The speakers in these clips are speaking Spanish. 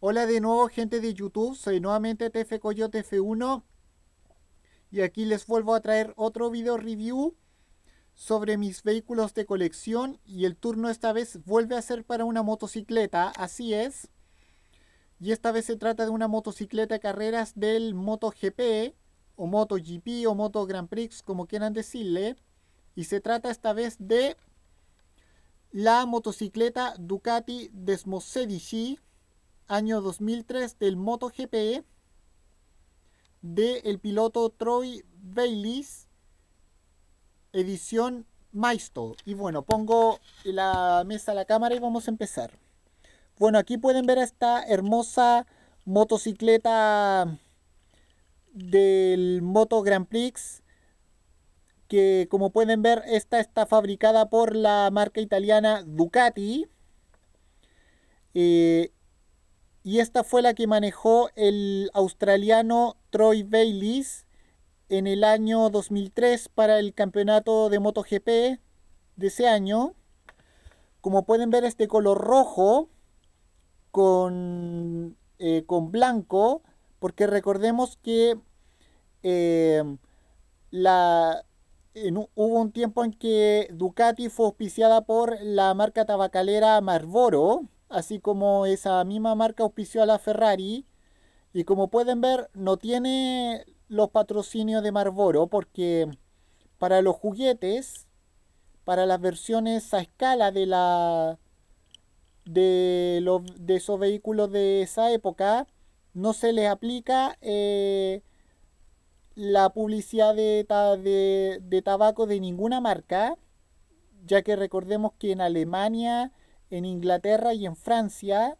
Hola de nuevo gente de YouTube, soy nuevamente TF Coyote F1 y aquí les vuelvo a traer otro video review sobre mis vehículos de colección y el turno esta vez vuelve a ser para una motocicleta, así es. Y esta vez se trata de una motocicleta de carreras del MotoGP o MotoGP o Moto Grand Prix, como quieran decirle. Y se trata esta vez de la motocicleta Ducati Desmosedici año 2003 del MotoGP del de piloto Troy Bayliss, edición Maisto. Y bueno, pongo la mesa a la cámara y vamos a empezar. Bueno, aquí pueden ver esta hermosa motocicleta del Moto Grand Prix que como pueden ver esta está fabricada por la marca italiana Ducati eh, y esta fue la que manejó el australiano Troy Bayliss en el año 2003 para el campeonato de MotoGP de ese año. Como pueden ver, este color rojo con, eh, blanco, porque recordemos que eh, la, hubo un tiempo en que Ducati fue auspiciada por la marca tabacalera Marlboro así como esa misma marca auspició a la Ferrari. Y como pueden ver, no tiene los patrocinios de Marlboro porque para los juguetes, para las versiones a escala de la de, de esos vehículos de esa época, no se les aplica eh, la publicidad de tabaco de ninguna marca, ya que recordemos que en Alemania en Inglaterra y en Francia.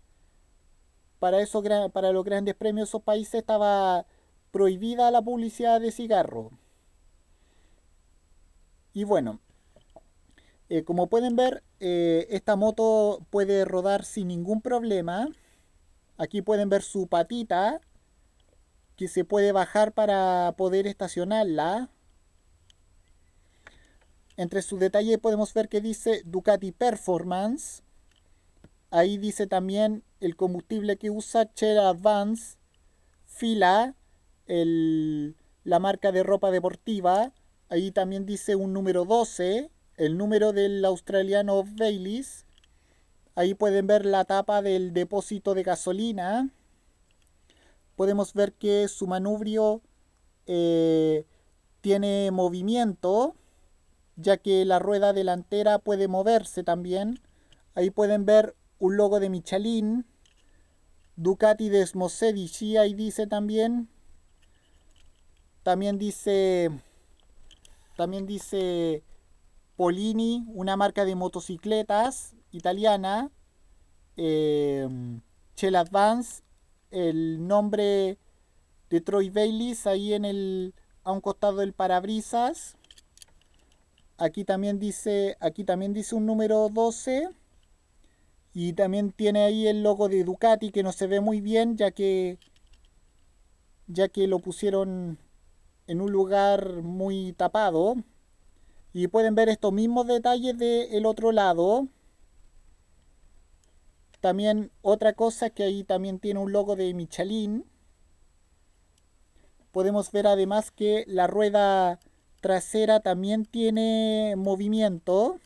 Para, eso, para los grandes premios de esos países estaba prohibida la publicidad de cigarro. Y bueno, eh, como pueden ver, eh, esta moto puede rodar sin ningún problema. Aquí pueden ver su patita, que se puede bajar para poder estacionarla. Entre sus detalles podemos ver que dice Ducati Performance. Ahí dice también el combustible que usa, Chera Advance, Fila, el, la marca de ropa deportiva. Ahí también dice un número 12, el número del australiano Baileys. Ahí pueden ver la tapa del depósito de gasolina. Podemos ver que su manubrio eh, tiene movimiento, ya que la rueda delantera puede moverse también. Ahí pueden ver un logo de Michelin, Ducati de Smosevici, ahí dice también. También dice, también dice Polini, una marca de motocicletas italiana. Eh, em, Shell Advance, el nombre de Troy Bayliss ahí en el, a un costado del parabrisas. Aquí también dice, aquí también dice un número 12. Y también tiene ahí el logo de Ducati que no se ve muy bien ya que, ya que lo pusieron en un lugar muy tapado. Y pueden ver estos mismos detalles del otro lado. También otra cosa que ahí también tiene un logo de Michelin. Podemos ver además que la rueda trasera también tiene movimiento.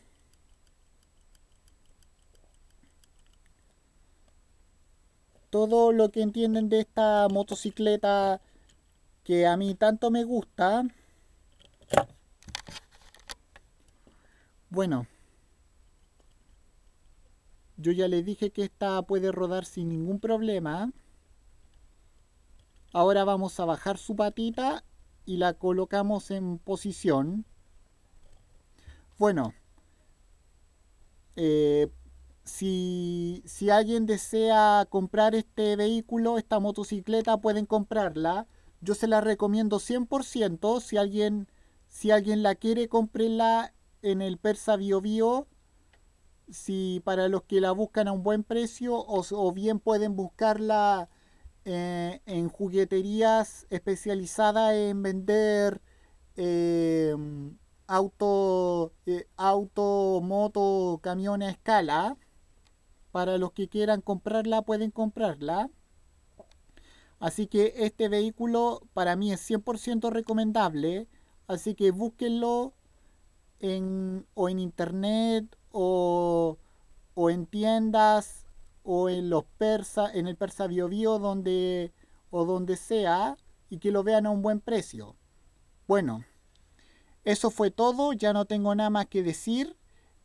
todo lo que entienden de esta motocicleta que a mí tanto me gusta. Bueno, yo ya les dije que esta puede rodar sin ningún problema. Ahora vamos a bajar su patita y la colocamos en posición. Bueno, eh, si, alguien desea comprar este vehículo, esta motocicleta, pueden comprarla. Yo se la recomiendo 100%. Si alguien, si alguien la quiere, comprenla en el Persa Bio Bio. Si para los que la buscan a un buen precio o, bien pueden buscarla eh, en jugueterías especializadas en vender em, auto, eh, auto, moto, camión a escala. Para los que quieran comprarla, pueden comprarla. Así que este vehículo para mí es 100% recomendable. Así que búsquenlo en, o en internet o, o en tiendas o en los persa, en el persa bio, bio donde o donde sea y que lo vean a un buen precio. Bueno, eso fue todo, ya no tengo nada más que decir.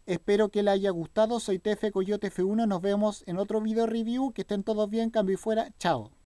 Espero que les haya gustado. Soy Tefe Coyote F1. Nos vemos en otro video review. Que estén todos bien. Cambio y fuera. Chao.